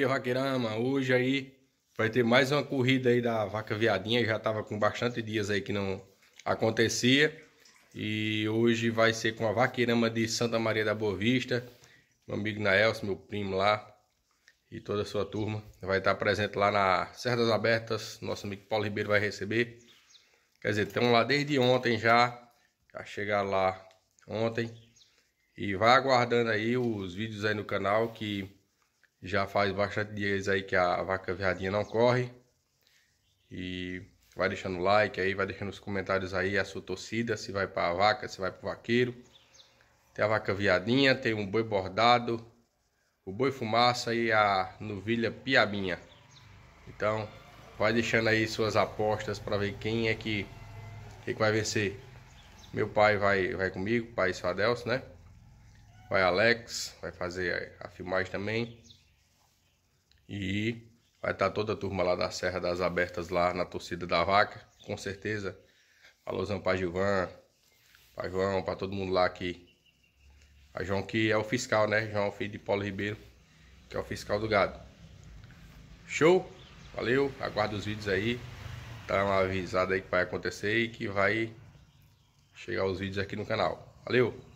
dia, Vaqueirama. Hoje aí vai ter mais uma corrida aí da vaca viadinha. Já estava com bastante dias aí que não acontecia. E hoje vai ser com a vaqueirama de Santa Maria da Boa Vista. Meu amigo Nael meu primo lá. E toda a sua turma. Vai estar presente lá na Serra das Abertas. Nosso amigo Paulo Ribeiro vai receber. Quer dizer, estão lá desde ontem já. Já chegaram lá ontem. E vai aguardando aí os vídeos aí no canal que já faz bastante dias aí que a vaca viadinha não corre. E vai deixando o like aí, vai deixando os comentários aí a sua torcida, se vai para a vaca, se vai para o vaqueiro. Tem a vaca viadinha, tem um boi bordado, o boi fumaça e a novilha piabinha. Então, vai deixando aí suas apostas para ver quem é que, que vai vencer. Meu pai vai, vai comigo, pai Só né? Vai Alex, vai fazer a filmagem também. E vai estar tá toda a turma lá da Serra das Abertas, lá na torcida da vaca, com certeza. Alôzão para Gilvan, para João, para todo mundo lá aqui. A João que é o fiscal, né? João, filho de Paulo Ribeiro, que é o fiscal do gado. Show? Valeu, aguarda os vídeos aí. Tá uma avisada aí que vai acontecer e que vai chegar os vídeos aqui no canal. Valeu!